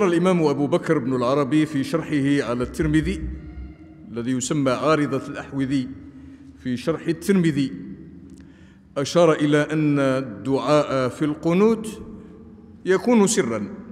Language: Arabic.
ذكر الإمام أبو بكر بن العربي في شرحه على الترمذي الذي يسمى عارضة الأحوذي في شرح الترمذي أشار إلى أن الدعاء في القنوت يكون سرًا